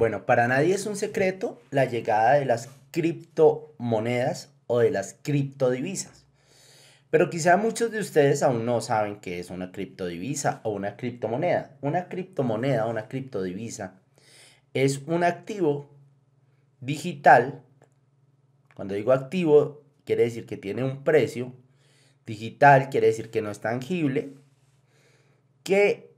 Bueno, para nadie es un secreto la llegada de las criptomonedas o de las criptodivisas. Pero quizá muchos de ustedes aún no saben qué es una criptodivisa o una criptomoneda. Una criptomoneda o una criptodivisa es un activo digital. Cuando digo activo, quiere decir que tiene un precio. Digital quiere decir que no es tangible. Que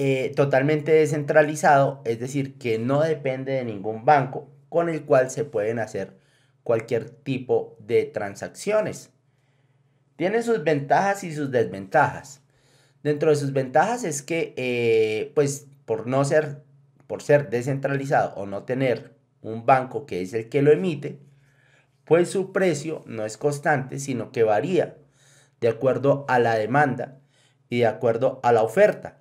eh, totalmente descentralizado, es decir, que no depende de ningún banco con el cual se pueden hacer cualquier tipo de transacciones. Tiene sus ventajas y sus desventajas. Dentro de sus ventajas es que, eh, pues, por no ser, por ser descentralizado o no tener un banco que es el que lo emite, pues su precio no es constante, sino que varía de acuerdo a la demanda y de acuerdo a la oferta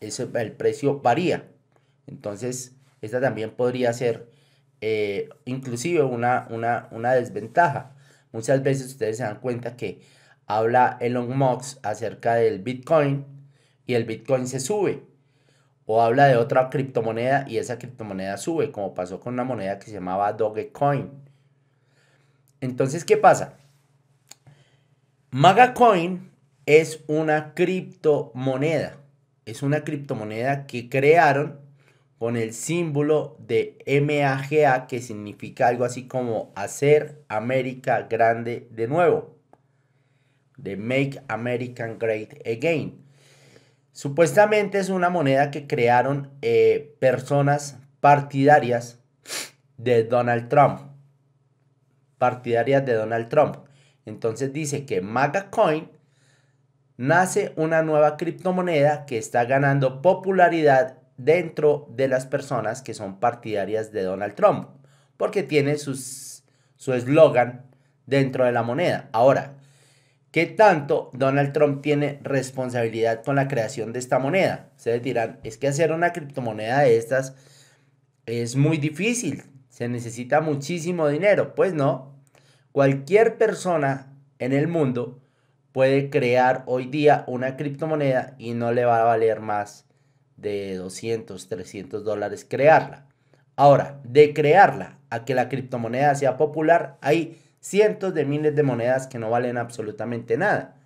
el precio varía. Entonces, esta también podría ser eh, inclusive una, una, desventaja. Muchas veces ustedes se dan cuenta que habla Elon Musk acerca del Bitcoin y el Bitcoin se sube. O habla de otra criptomoneda y esa criptomoneda sube, como pasó con una moneda que se llamaba Dogecoin. Entonces, ¿qué pasa? MagaCoin es una criptomoneda es una criptomoneda que crearon con el símbolo de MAGA que significa algo así como hacer América grande de nuevo. De Make America Great Again. Supuestamente es una moneda que crearon eh, personas partidarias de Donald Trump. Partidarias de Donald Trump. Entonces dice que MAGA Coin nace una nueva criptomoneda que está ganando popularidad dentro de las personas que son partidarias de Donald Trump, porque tiene su eslogan dentro de la moneda. Ahora, ¿qué tanto Donald Trump tiene responsabilidad con la creación de esta moneda? Ustedes dirán, es que hacer una criptomoneda de estas es muy difícil, se necesita muchísimo dinero. Pues no, cualquier persona en el mundo puede crear hoy día una criptomoneda y no le va a valer más de 200, 300 dólares crearla. Ahora, de crearla a que la criptomoneda sea popular, hay cientos de miles de monedas que no valen absolutamente nada.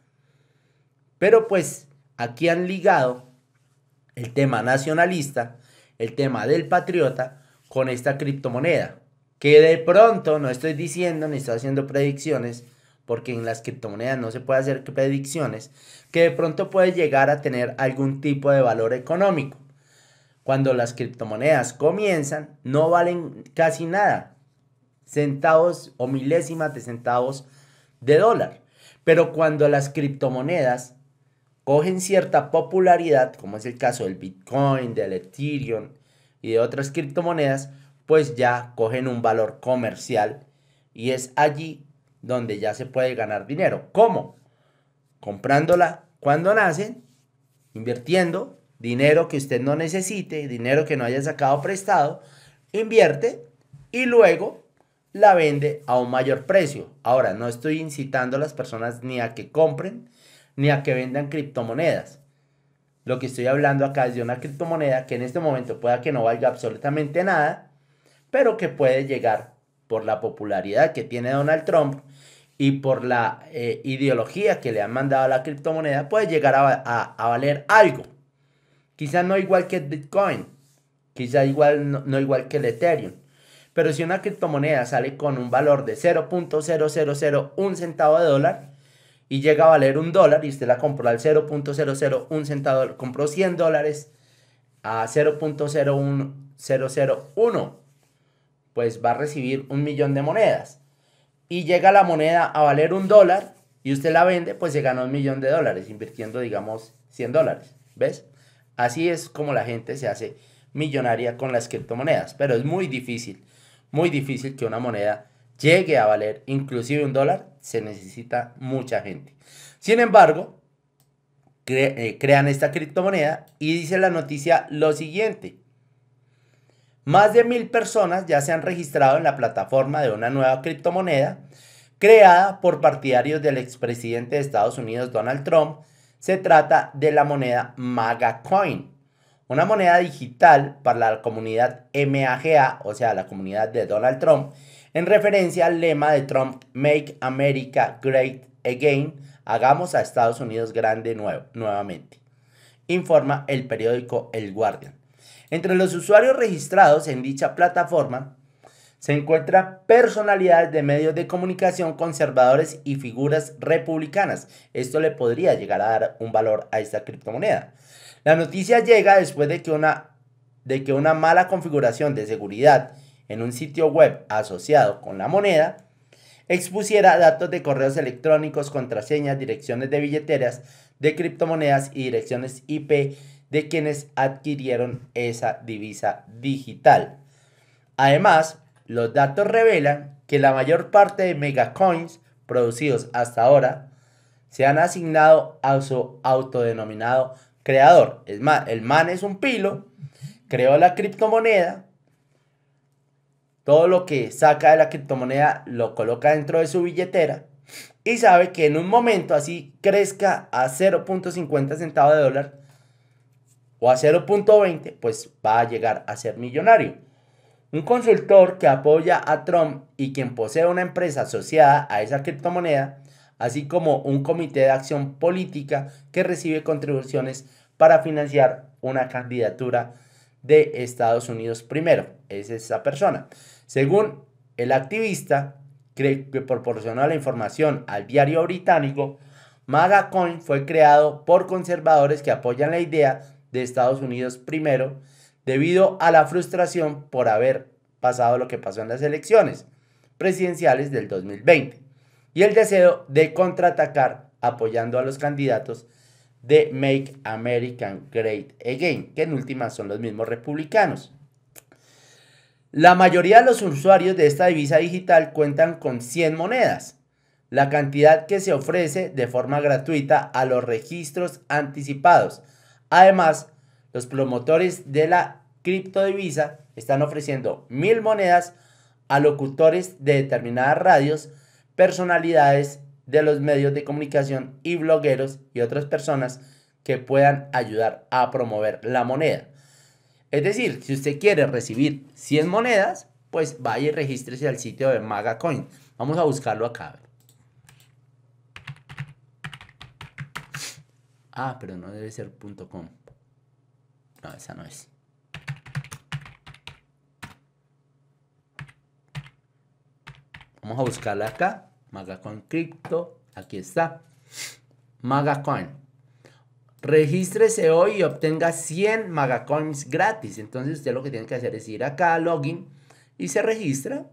Pero pues aquí han ligado el tema nacionalista, el tema del patriota con esta criptomoneda, que de pronto, no estoy diciendo ni estoy haciendo predicciones, porque en las criptomonedas no se puede hacer predicciones, que de pronto puede llegar a tener algún tipo de valor económico. Cuando las criptomonedas comienzan, no valen casi nada, centavos o milésimas de centavos de dólar. Pero cuando las criptomonedas cogen cierta popularidad, como es el caso del Bitcoin, del Ethereum y de otras criptomonedas, pues ya cogen un valor comercial y es allí donde ya se puede ganar dinero. ¿Cómo? Comprándola cuando nacen, invirtiendo dinero que usted no necesite, dinero que no haya sacado prestado, invierte y luego la vende a un mayor precio. Ahora, no estoy incitando a las personas ni a que compren ni a que vendan criptomonedas. Lo que estoy hablando acá es de una criptomoneda que en este momento pueda que no valga absolutamente nada, pero que puede llegar por la popularidad que tiene Donald Trump y por la eh, ideología que le han mandado a la criptomoneda puede llegar a, valer algo. Quizás no igual que Bitcoin, Quizá igual, no, igual que el Ethereum. Pero si una criptomoneda sale con un valor de 0.0001 centavo de dólar y llega a valer un dólar y usted la compró al 0.001 centavo, compró 100 dólares a 0.01001, pues va a recibir un millón de monedas y llega la moneda a valer un dólar y usted la vende, pues se gana un millón de dólares invirtiendo, digamos, 100 dólares. ¿Ves? Así es como la gente se hace millonaria con las criptomonedas. Pero es muy difícil, muy difícil que una moneda llegue a valer inclusive un dólar. Se necesita mucha gente. Sin embargo, eh, crean esta criptomoneda y dice la noticia lo siguiente. Más de mil personas ya se han registrado en la plataforma de una nueva criptomoneda creada por partidarios del expresidente de Estados Unidos Donald Trump. Se trata de la moneda MAGACoin, una moneda digital para la comunidad MAGA, o sea, la comunidad de Donald Trump, en referencia al lema de Trump Make America Great Again, hagamos a Estados Unidos grande nuevo, nuevamente, informa el periódico El Guardian. Entre los usuarios registrados en dicha plataforma se encuentran personalidades de medios de comunicación conservadores y figuras republicanas. Esto le podría llegar a dar un valor a esta criptomoneda. La noticia llega después de que una, de que una mala configuración de seguridad en un sitio web asociado con la moneda expusiera datos de correos electrónicos, contraseñas, direcciones de billeteras de criptomonedas y direcciones IP de quienes adquirieron esa divisa digital. Además, los datos revelan que la mayor parte de megacoins producidos hasta ahora se han asignado a su autodenominado creador. el man es un pilo, creó la criptomoneda, todo lo que saca de la criptomoneda lo coloca dentro de su billetera y sabe que en un momento así crezca a 0.50 centavos de dólar, o a 0.20, pues va a llegar a ser millonario. Un consultor que apoya a Trump y quien posee una empresa asociada a esa criptomoneda, así como un comité de acción política que recibe contribuciones para financiar una candidatura de Estados Unidos primero. Es esa persona. Según el activista que proporcionó la información al diario británico, MagaCoin fue creado por conservadores que apoyan la idea de Estados Unidos primero, debido a la frustración por haber pasado lo que pasó en las elecciones presidenciales del 2020 y el deseo de contraatacar apoyando a los candidatos de Make America Great Again, que en última son los mismos republicanos. La mayoría de los usuarios de esta divisa digital cuentan con 100 monedas, la cantidad que se ofrece de forma gratuita a los registros anticipados, Además, los promotores de la criptodivisa están ofreciendo mil monedas a locutores de determinadas radios, personalidades de los medios de comunicación y blogueros y otras personas que puedan ayudar a promover la moneda. Es decir, si usted quiere recibir 100 monedas, pues vaya y regístrese al sitio de MagaCoin. Vamos a buscarlo acá. Ah, pero no debe ser .com. No, esa no es. Vamos a buscarla acá. Magacoin Crypto. Aquí está. Magacoin. Regístrese hoy y obtenga 100 Magacoins gratis. Entonces usted lo que tiene que hacer es ir acá, login, y se registra.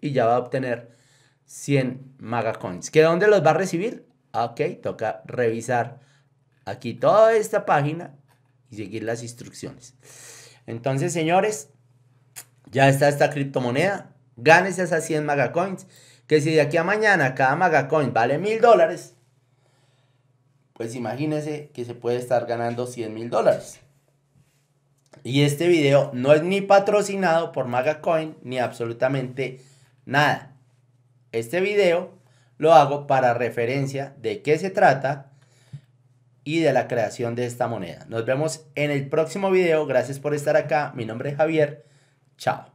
Y ya va a obtener 100 Magacoins. ¿Que dónde los va a recibir? Ok, toca revisar aquí toda esta página y seguir las instrucciones. Entonces, señores, ya está esta criptomoneda. Gánese esas 100 coins Que si de aquí a mañana cada magacoin vale mil dólares, pues imagínense que se puede estar ganando 100 mil dólares. Y este video no es ni patrocinado por Magacoin ni absolutamente nada. Este video lo hago para referencia de qué se trata, y de la creación de esta moneda. Nos vemos en el próximo video. Gracias por estar acá. Mi nombre es Javier. Chao.